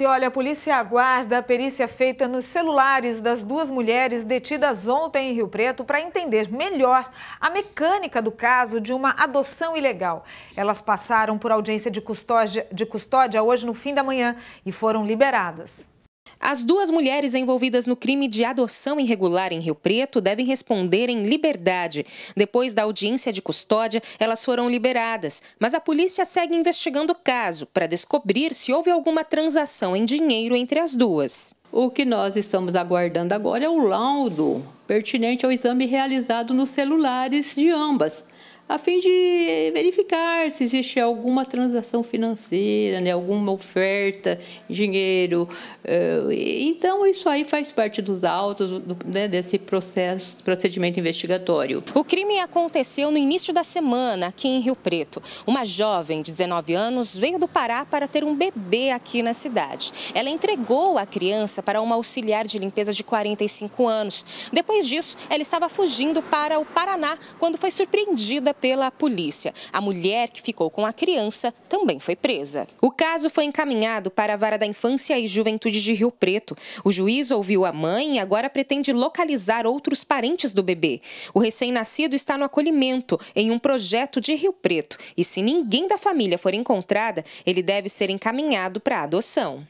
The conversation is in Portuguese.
E olha, a polícia aguarda a perícia feita nos celulares das duas mulheres detidas ontem em Rio Preto para entender melhor a mecânica do caso de uma adoção ilegal. Elas passaram por audiência de custódia, de custódia hoje no fim da manhã e foram liberadas. As duas mulheres envolvidas no crime de adoção irregular em Rio Preto devem responder em liberdade. Depois da audiência de custódia, elas foram liberadas, mas a polícia segue investigando o caso para descobrir se houve alguma transação em dinheiro entre as duas. O que nós estamos aguardando agora é o laudo pertinente ao exame realizado nos celulares de ambas, a fim de verificar se existe alguma transação financeira, né, alguma oferta, dinheiro. Eh, então, isso aí faz parte dos autos do, né, desse processo, procedimento investigatório. O crime aconteceu no início da semana, aqui em Rio Preto. Uma jovem de 19 anos veio do Pará para ter um bebê aqui na cidade. Ela entregou a criança para uma auxiliar de limpeza de 45 anos. Depois disso, ela estava fugindo para o Paraná quando foi surpreendida pela polícia. A mulher que ficou com a criança também foi presa. O caso foi encaminhado para a Vara da Infância e Juventude de Rio Preto. O juiz ouviu a mãe e agora pretende localizar outros parentes do bebê. O recém-nascido está no acolhimento em um projeto de Rio Preto e se ninguém da família for encontrada, ele deve ser encaminhado para adoção.